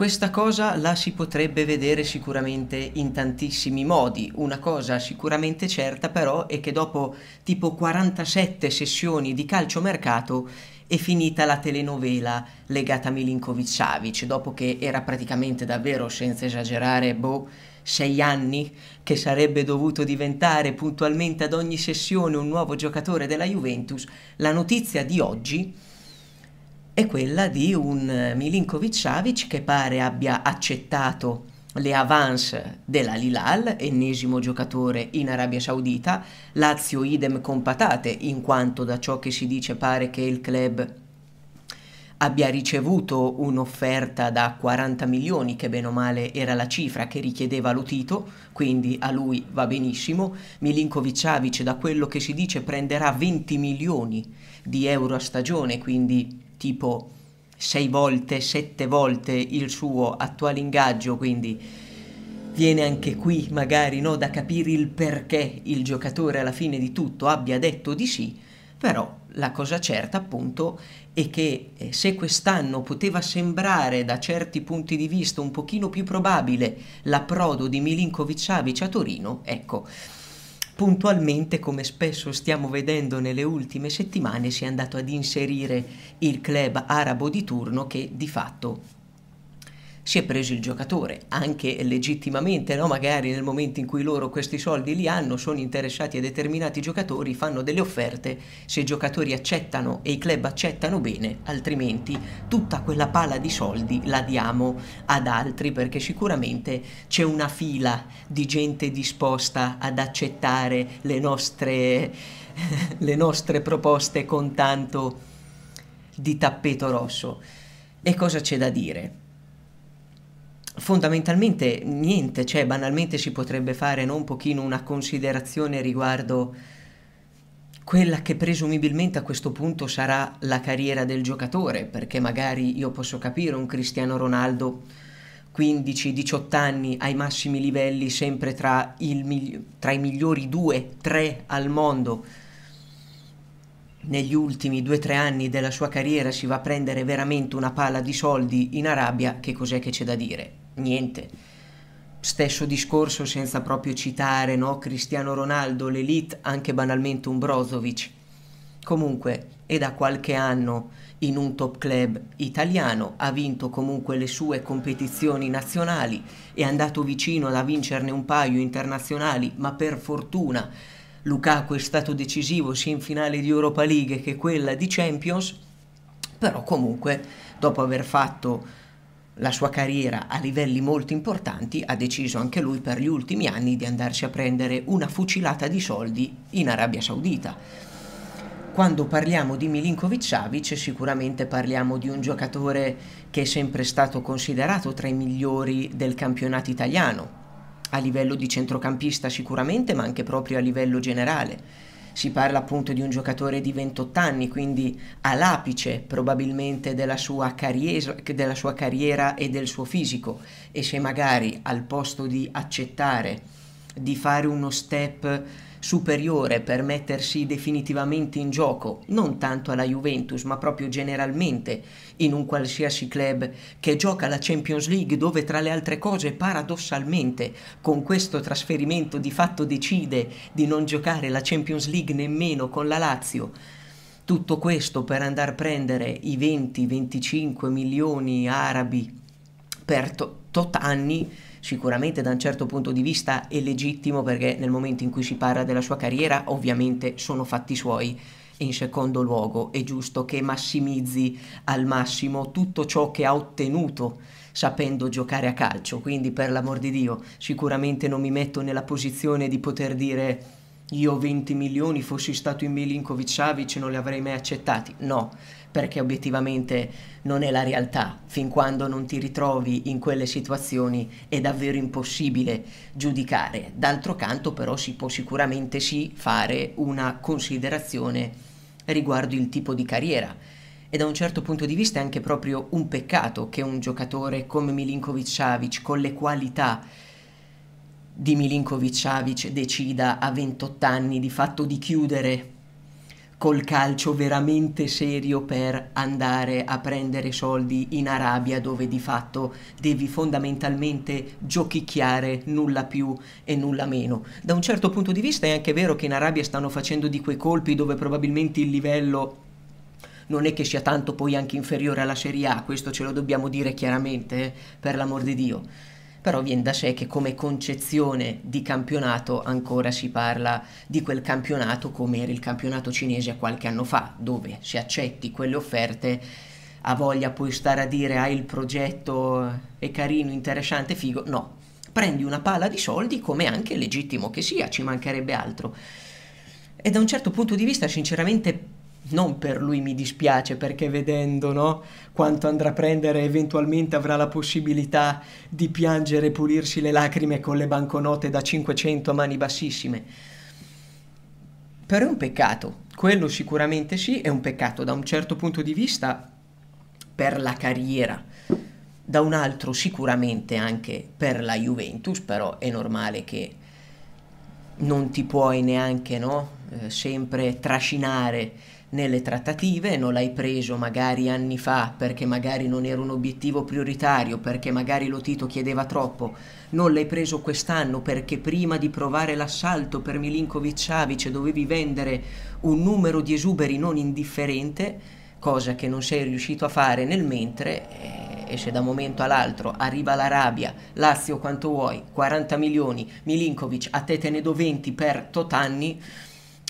Questa cosa la si potrebbe vedere sicuramente in tantissimi modi, una cosa sicuramente certa però è che dopo tipo 47 sessioni di calciomercato è finita la telenovela legata a Milinkovic-Savic, dopo che era praticamente davvero, senza esagerare, boh, sei anni che sarebbe dovuto diventare puntualmente ad ogni sessione un nuovo giocatore della Juventus, la notizia di oggi è è quella di un eh, Milinkovic Savic che pare abbia accettato le avance Lilal, ennesimo giocatore in Arabia Saudita, Lazio idem con patate, in quanto da ciò che si dice pare che il club abbia ricevuto un'offerta da 40 milioni, che bene o male era la cifra che richiedeva l'utito, quindi a lui va benissimo. Milinkovic-Savic, da quello che si dice, prenderà 20 milioni di euro a stagione, quindi tipo 6 volte, 7 volte il suo attuale ingaggio, quindi viene anche qui magari no, da capire il perché il giocatore alla fine di tutto abbia detto di sì però la cosa certa appunto è che eh, se quest'anno poteva sembrare da certi punti di vista un pochino più probabile l'approdo di Milinkovic Savic a Torino, ecco, puntualmente come spesso stiamo vedendo nelle ultime settimane si è andato ad inserire il club arabo di turno che di fatto si è preso il giocatore, anche legittimamente, no? magari nel momento in cui loro questi soldi li hanno, sono interessati a determinati giocatori, fanno delle offerte, se i giocatori accettano e i club accettano bene, altrimenti tutta quella pala di soldi la diamo ad altri perché sicuramente c'è una fila di gente disposta ad accettare le nostre, le nostre proposte con tanto di tappeto rosso. E cosa c'è da dire? fondamentalmente niente, cioè banalmente si potrebbe fare no, un pochino una considerazione riguardo quella che presumibilmente a questo punto sarà la carriera del giocatore, perché magari io posso capire un Cristiano Ronaldo 15-18 anni ai massimi livelli, sempre tra, il, tra i migliori 2-3 al mondo. Negli ultimi 2-3 anni della sua carriera si va a prendere veramente una pala di soldi in Arabia, che cos'è che c'è da dire? niente. Stesso discorso senza proprio citare, no? Cristiano Ronaldo, l'elite, anche banalmente un Brozovic. Comunque, è da qualche anno in un top club italiano, ha vinto comunque le sue competizioni nazionali, è andato vicino a vincerne un paio internazionali, ma per fortuna Lukaku è stato decisivo sia in finale di Europa League che quella di Champions, però comunque dopo aver fatto la sua carriera a livelli molto importanti, ha deciso anche lui per gli ultimi anni di andarsi a prendere una fucilata di soldi in Arabia Saudita. Quando parliamo di Milinkovic Savic sicuramente parliamo di un giocatore che è sempre stato considerato tra i migliori del campionato italiano, a livello di centrocampista sicuramente, ma anche proprio a livello generale si parla appunto di un giocatore di 28 anni, quindi all'apice probabilmente della sua, carriera, della sua carriera e del suo fisico e se magari al posto di accettare di fare uno step superiore per mettersi definitivamente in gioco, non tanto alla Juventus, ma proprio generalmente in un qualsiasi club che gioca la Champions League dove tra le altre cose paradossalmente con questo trasferimento di fatto decide di non giocare la Champions League nemmeno con la Lazio. Tutto questo per andare a prendere i 20-25 milioni arabi per tot anni sicuramente da un certo punto di vista è legittimo perché nel momento in cui si parla della sua carriera ovviamente sono fatti suoi. In secondo luogo è giusto che massimizzi al massimo tutto ciò che ha ottenuto sapendo giocare a calcio, quindi per l'amor di Dio sicuramente non mi metto nella posizione di poter dire io 20 milioni fossi stato in Milinkovic Savic non li avrei mai accettati, no, perché obiettivamente non è la realtà. Fin quando non ti ritrovi in quelle situazioni è davvero impossibile giudicare. D'altro canto però si può sicuramente sì fare una considerazione riguardo il tipo di carriera. E da un certo punto di vista è anche proprio un peccato che un giocatore come Milinkovic Savic, con le qualità di Milinkovic Savic, decida a 28 anni di fatto di chiudere col calcio veramente serio per andare a prendere soldi in Arabia dove di fatto devi fondamentalmente giochicchiare nulla più e nulla meno. Da un certo punto di vista è anche vero che in Arabia stanno facendo di quei colpi dove probabilmente il livello non è che sia tanto poi anche inferiore alla Serie A, questo ce lo dobbiamo dire chiaramente, eh, per l'amor di Dio però viene da sé che come concezione di campionato ancora si parla di quel campionato come era il campionato cinese qualche anno fa, dove se accetti quelle offerte ha voglia poi stare a dire hai ah, il progetto è carino, interessante, figo, no, prendi una pala di soldi come anche legittimo che sia, ci mancherebbe altro. E da un certo punto di vista, sinceramente, non per lui mi dispiace perché vedendo no, quanto andrà a prendere eventualmente avrà la possibilità di piangere e pulirsi le lacrime con le banconote da 500 a mani bassissime. Però è un peccato, quello sicuramente sì, è un peccato da un certo punto di vista per la carriera, da un altro sicuramente anche per la Juventus, però è normale che non ti puoi neanche no, eh, sempre trascinare nelle trattative, non l'hai preso magari anni fa perché magari non era un obiettivo prioritario, perché magari lo Tito chiedeva troppo, non l'hai preso quest'anno perché prima di provare l'assalto per Milinkovic Savic dovevi vendere un numero di esuberi non indifferente, cosa che non sei riuscito a fare nel mentre eh, e se da un momento all'altro arriva la rabbia, Lazio quanto vuoi, 40 milioni, Milinkovic a te te ne do 20 per tot anni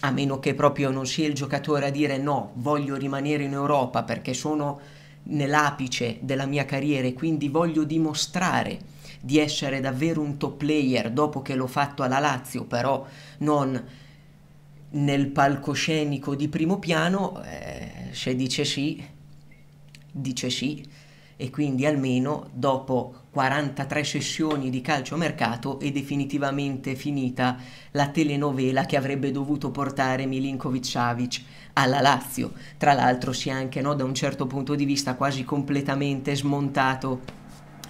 a meno che proprio non sia il giocatore a dire no, voglio rimanere in Europa perché sono nell'apice della mia carriera e quindi voglio dimostrare di essere davvero un top player dopo che l'ho fatto alla Lazio, però non nel palcoscenico di primo piano, eh, se dice sì, dice sì e quindi almeno dopo 43 sessioni di calciomercato è definitivamente finita la telenovela che avrebbe dovuto portare Milinkovic Savic alla Lazio. Tra l'altro si è anche no, da un certo punto di vista quasi completamente smontato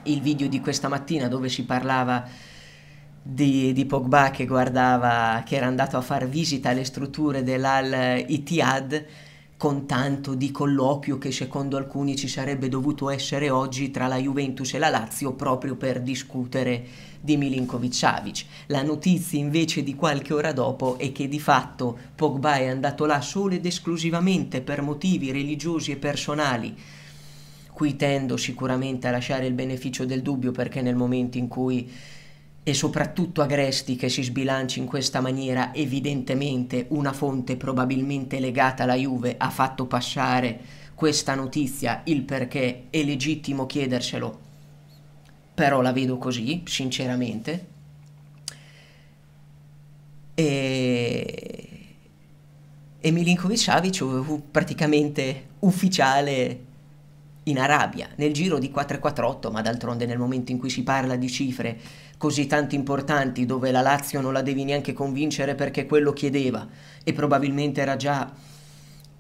il video di questa mattina dove si parlava di, di, Pogba che guardava che era andato a far visita alle strutture dell'Al Itihad con tanto di colloquio che secondo alcuni ci sarebbe dovuto essere oggi tra la Juventus e la Lazio proprio per discutere di Milinkovic Savic. La notizia invece di qualche ora dopo è che di fatto Pogba è andato là solo ed esclusivamente per motivi religiosi e personali. Qui tendo sicuramente a lasciare il beneficio del dubbio perché nel momento in cui e soprattutto Agresti che si sbilanci in questa maniera, evidentemente una fonte probabilmente legata alla Juve ha fatto passare questa notizia, il perché è legittimo chiederselo, però la vedo così, sinceramente. E, e Milinkovic-Savic praticamente ufficiale in Arabia, nel giro di 448, ma d'altronde nel momento in cui si parla di cifre così tanto importanti dove la Lazio non la devi neanche convincere perché quello chiedeva e probabilmente era già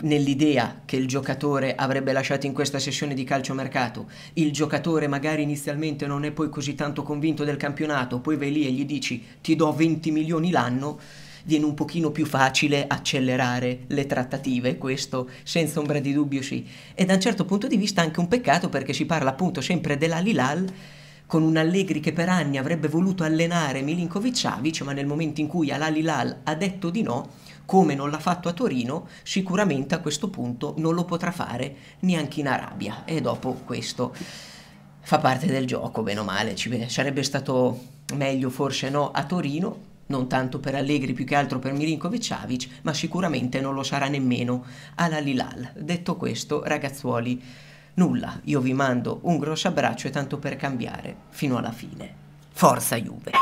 nell'idea che il giocatore avrebbe lasciato in questa sessione di calciomercato, il giocatore magari inizialmente non è poi così tanto convinto del campionato, poi vai lì e gli dici ti do 20 milioni l'anno, viene un pochino più facile accelerare le trattative, questo senza ombra di dubbio sì. E da un certo punto di vista anche un peccato perché si parla appunto sempre dell'Alilal con un Allegri che per anni avrebbe voluto allenare Milinkovic Savic, ma nel momento in cui Al-Alilal ha detto di no, come non l'ha fatto a Torino, sicuramente a questo punto non lo potrà fare neanche in Arabia. E dopo questo fa parte del gioco, bene o male, ci, sarebbe stato meglio forse no a Torino, non tanto per Allegri più che altro per Milinkovic-Savic, ma sicuramente non lo sarà nemmeno all'Alilal. Detto questo, ragazzuoli, nulla, io vi mando un grosso abbraccio e tanto per cambiare fino alla fine. Forza Juve!